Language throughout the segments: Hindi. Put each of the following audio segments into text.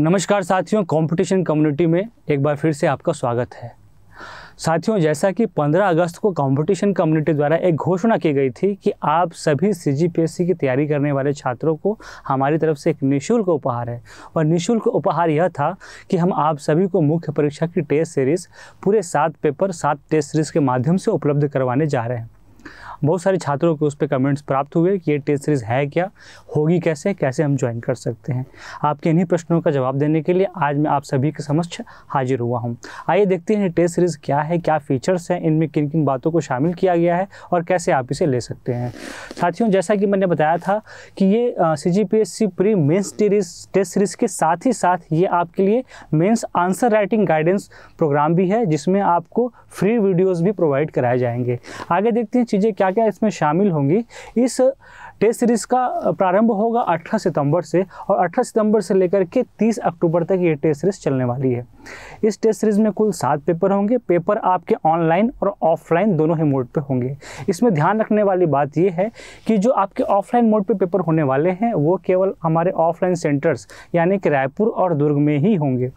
नमस्कार साथियों कंपटीशन कम्युनिटी में एक बार फिर से आपका स्वागत है साथियों जैसा कि 15 अगस्त को कंपटीशन कम्युनिटी द्वारा एक घोषणा की गई थी कि आप सभी सी की तैयारी करने वाले छात्रों को हमारी तरफ से एक निशुल्क उपहार है और निशुल्क उपहार यह था कि हम आप सभी को मुख्य परीक्षा की टेस्ट सीरीज़ पूरे सात पेपर सात टेस्ट सीरीज़ के माध्यम से उपलब्ध करवाने जा रहे हैं बहुत सारे छात्रों के उस पर कमेंट्स प्राप्त हुए कि ये टेस्ट सीरीज़ है क्या होगी कैसे कैसे हम ज्वाइन कर सकते हैं आपके इन्हीं प्रश्नों का जवाब देने के लिए आज मैं आप सभी के समक्ष हाजिर हुआ हूँ आइए देखते हैं टेस्ट सीरीज़ क्या है क्या फीचर्स हैं इनमें किन किन बातों को शामिल किया गया है और कैसे आप इसे ले सकते हैं साथियों जैसा कि मैंने बताया था कि ये C G P S C pre mains test series के साथ ही साथ ये आपके लिए mains answer writing guidance programme भी है जिसमें आपको फ्री वीडियोज़ भी प्रोवाइड कराए जाएंगे आगे देखते हैं चीज़ें क्या क्या क्या इसमें शामिल होंगी इस टेस्ट सीरीज़ का प्रारंभ होगा 18 सितंबर से और 18 सितंबर से लेकर के 30 अक्टूबर तक ये टेस्ट सीरीज़ चलने वाली है इस टेस्ट सीरीज़ में कुल सात पेपर होंगे पेपर आपके ऑनलाइन और ऑफलाइन दोनों ही मोड पर होंगे इसमें ध्यान रखने वाली बात यह है कि जो आपके ऑफलाइन मोड पर पे पेपर होने वाले हैं वो केवल हमारे ऑफलाइन सेंटर्स यानी कि रायपुर और दुर्ग में ही होंगे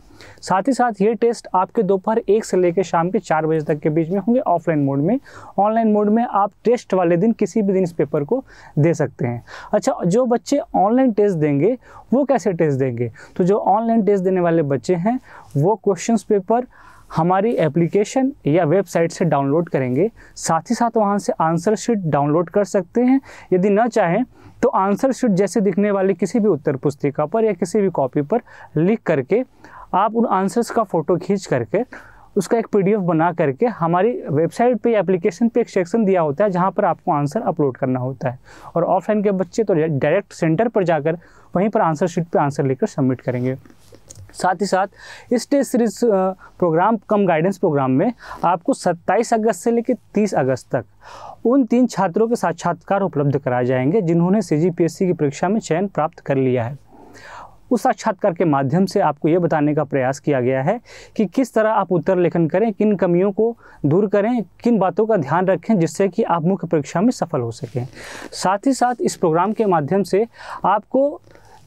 साथ ही साथ ये टेस्ट आपके दोपहर एक से लेकर शाम के चार बजे तक के बीच में होंगे ऑफलाइन मोड में ऑनलाइन मोड में आप टेस्ट वाले दिन किसी भी दिन इस पेपर को दे सकते सकते हैं अच्छा जो बच्चे ऑनलाइन टेस्ट देंगे वो कैसे टेस्ट देंगे तो जो ऑनलाइन टेस्ट देने वाले बच्चे हैं वो क्वेश्चन पेपर हमारी एप्लीकेशन या वेबसाइट से डाउनलोड करेंगे साथ ही साथ वहाँ से आंसर शीट डाउनलोड कर सकते हैं यदि ना चाहें तो आंसर शीट जैसे दिखने वाले किसी भी उत्तर पुस्तिका पर या किसी भी कॉपी पर लिख करके आप उन आंसर्स का फ़ोटो खींच करके उसका एक पीडीएफ बना करके हमारी वेबसाइट पे एप्लीकेशन पे एक सेक्शन दिया होता है जहाँ पर आपको आंसर अपलोड करना होता है और ऑफलाइन के बच्चे तो डायरेक्ट सेंटर पर जाकर वहीं पर आंसर शीट पे आंसर लेकर सबमिट करेंगे साथ ही साथ इस test series programme cum guidance programme में आपको 27 अगस्त से लेकर 30 अगस्त तक उन तीन छात्रों के साक्षात्कार उपलब्ध कराए जाएंगे जिन्होंने सी की परीक्षा में चयन प्राप्त कर लिया है उस साक्षात्कार के माध्यम से आपको ये बताने का प्रयास किया गया है कि किस तरह आप उत्तर लेखन करें किन कमियों को दूर करें किन बातों का ध्यान रखें जिससे कि आप मुख्य परीक्षा में सफल हो सकें साथ ही साथ इस प्रोग्राम के माध्यम से आपको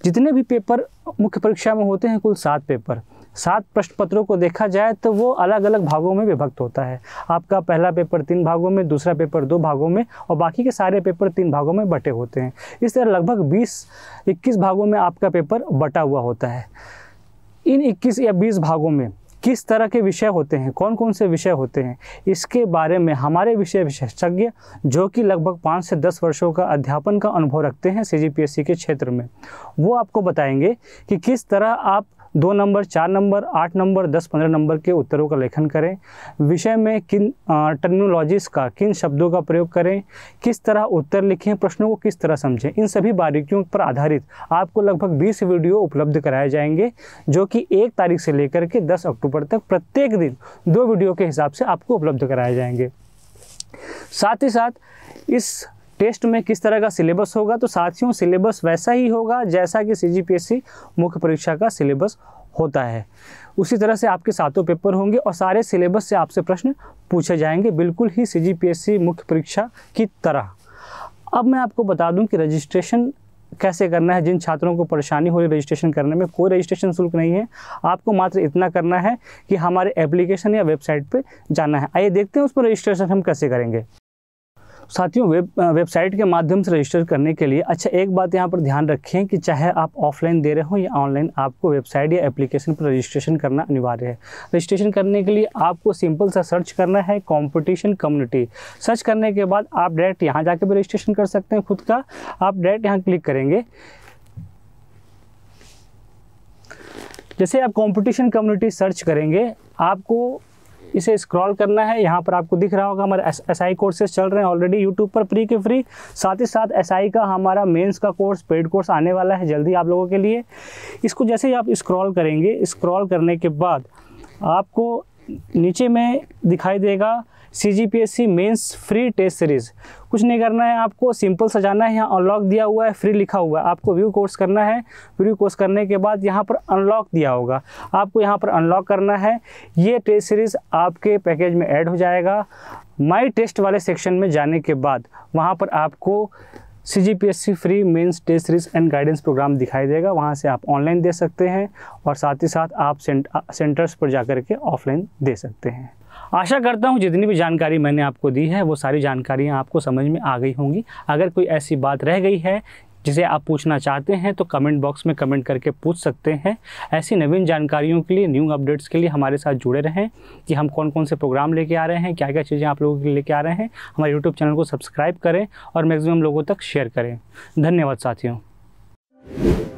जितने भी पेपर मुख्य परीक्षा में होते हैं कुल सात पेपर सात प्रश्न पत्रों को देखा जाए तो वो अलग अलग भागों में विभक्त होता है आपका पहला पेपर तीन भागों में दूसरा पेपर दो भागों में और बाकी के सारे पेपर तीन भागों में बटे होते हैं इस तरह लगभग बीस इक्कीस भागों में आपका पेपर बटा हुआ होता है इन इक्कीस या बीस भागों में किस तरह के विषय होते हैं कौन कौन से विषय होते हैं इसके बारे में हमारे विषय विशेषज्ञ जो कि लगभग पाँच से दस वर्षों का अध्यापन का अनुभव रखते हैं सी के क्षेत्र में वो आपको बताएंगे कि किस तरह आप दो नंबर चार नंबर आठ नंबर दस पंद्रह नंबर के उत्तरों का लेखन करें विषय में किन टर्मिनोलॉजीज़ का किन शब्दों का प्रयोग करें किस तरह उत्तर लिखें प्रश्नों को किस तरह समझें इन सभी बारीकियों पर आधारित आपको लगभग बीस वीडियो उपलब्ध कराए जाएंगे जो कि एक तारीख से लेकर के दस अक्टूबर तक प्रत्येक दिन दो वीडियो के हिसाब से आपको उपलब्ध कराए जाएंगे साथ ही साथ इस टेस्ट में किस तरह का सिलेबस होगा तो साथियों सिलेबस वैसा ही होगा जैसा कि सी मुख्य परीक्षा का सिलेबस होता है उसी तरह से आपके सातों पेपर होंगे और सारे सिलेबस से आपसे प्रश्न पूछे जाएंगे बिल्कुल ही सी मुख्य परीक्षा की तरह अब मैं आपको बता दूं कि रजिस्ट्रेशन कैसे करना है जिन छात्रों को परेशानी हो रही रजिस्ट्रेशन करने में कोई रजिस्ट्रेशन शुल्क नहीं है आपको मात्र इतना करना है कि हमारे एप्लीकेशन या वेबसाइट पर जाना है आइए देखते हैं उस पर रजिस्ट्रेशन हम कैसे करेंगे साथियों वेब वेबसाइट के माध्यम से रजिस्टर करने के लिए अच्छा एक बात यहाँ पर ध्यान रखें कि चाहे आप ऑफलाइन दे रहे हो या ऑनलाइन आपको वेबसाइट या एप्लीकेशन पर रजिस्ट्रेशन करना अनिवार्य है रजिस्ट्रेशन करने के लिए आपको सिंपल सा सर्च करना है कॉम्पिटिशन कम्युनिटी सर्च करने के बाद आप डायरेक्ट यहाँ जाके भी रजिस्ट्रेशन कर सकते हैं खुद का आप डायरेक्ट यहाँ क्लिक करेंगे जैसे आप कॉम्पिटिशन कम्युनिटी सर्च करेंगे आपको इसे स्क्रॉल करना है यहाँ पर आपको दिख रहा होगा हमारे एस आई कोर्सेज चल रहे हैं ऑलरेडी यूट्यूब पर फ्री के फ्री साथ ही साथ एस SI का हमारा मेंस का कोर्स पेड कोर्स आने वाला है जल्दी आप लोगों के लिए इसको जैसे ही आप स्क्रॉल करेंगे स्क्रॉल करने के बाद आपको नीचे में दिखाई देगा C G P S C mains free test series कुछ नहीं करना है आपको सिंपल सजाना है यहाँ अनलॉक दिया हुआ है फ्री लिखा हुआ है आपको व्यू कोर्स करना है व्यू कोर्स करने के बाद यहाँ पर अनलॉक दिया होगा आपको यहाँ पर अनलॉक करना है ये टेस्ट सीरीज़ आपके पैकेज में ऐड हो जाएगा माई टेस्ट वाले सेक्शन में जाने के बाद वहाँ पर आपको C G P S C free mains test series and guidance programme दिखाई देगा वहाँ से आप ऑनलाइन दे सकते हैं और साथ ही साथ आप सेंटर्स पर जा के ऑफलाइन दे सकते हैं आशा करता हूँ जितनी भी जानकारी मैंने आपको दी है वो सारी जानकारियाँ आपको समझ में आ गई होंगी अगर कोई ऐसी बात रह गई है जिसे आप पूछना चाहते हैं तो कमेंट बॉक्स में कमेंट करके पूछ सकते हैं ऐसी नवीन जानकारियों के लिए न्यू अपडेट्स के लिए हमारे साथ जुड़े रहें कि हम कौन कौन से प्रोग्राम लेके आ रहे हैं क्या क्या चीज़ें आप लोगों के लिए लेके आ रहे हैं हमारे यूट्यूब चैनल को सब्सक्राइब करें और मैक्सिमम लोगों तक शेयर करें धन्यवाद साथियों